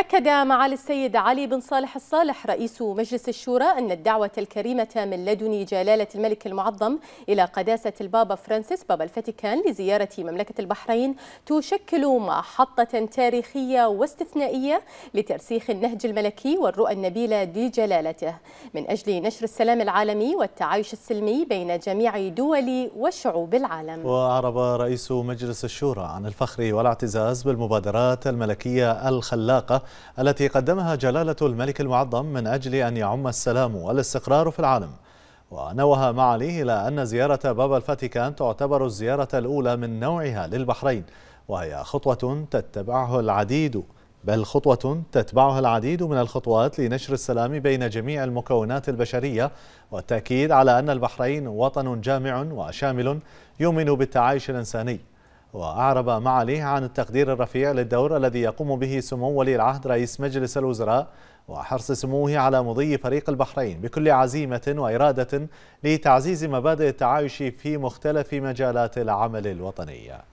أكد معالي السيد علي بن صالح الصالح رئيس مجلس الشورى أن الدعوة الكريمة من لدن جلالة الملك المعظم إلى قداسة البابا فرانسيس بابا الفاتيكان لزيارة مملكة البحرين تشكل محطة تاريخية واستثنائية لترسيخ النهج الملكي والرؤى النبيلة لجلالته من أجل نشر السلام العالمي والتعايش السلمي بين جميع دول وشعوب العالم وأعرب رئيس مجلس الشورى عن الفخر والاعتزاز بالمبادرات الملكية الخلاقة التي قدمها جلالة الملك المعظم من أجل أن يعم السلام والاستقرار في العالم ونوه معاليه إلى أن زيارة بابا الفاتيكان تعتبر الزيارة الأولى من نوعها للبحرين وهي خطوة تتبعه العديد بل خطوة تتبعها العديد من الخطوات لنشر السلام بين جميع المكونات البشرية والتأكيد على أن البحرين وطن جامع وشامل يؤمن بالتعايش الإنساني وأعرب معاليه عن التقدير الرفيع للدور الذي يقوم به سمو ولي العهد رئيس مجلس الوزراء وحرص سموه على مضي فريق البحرين بكل عزيمة وإرادة لتعزيز مبادئ التعايش في مختلف مجالات العمل الوطنية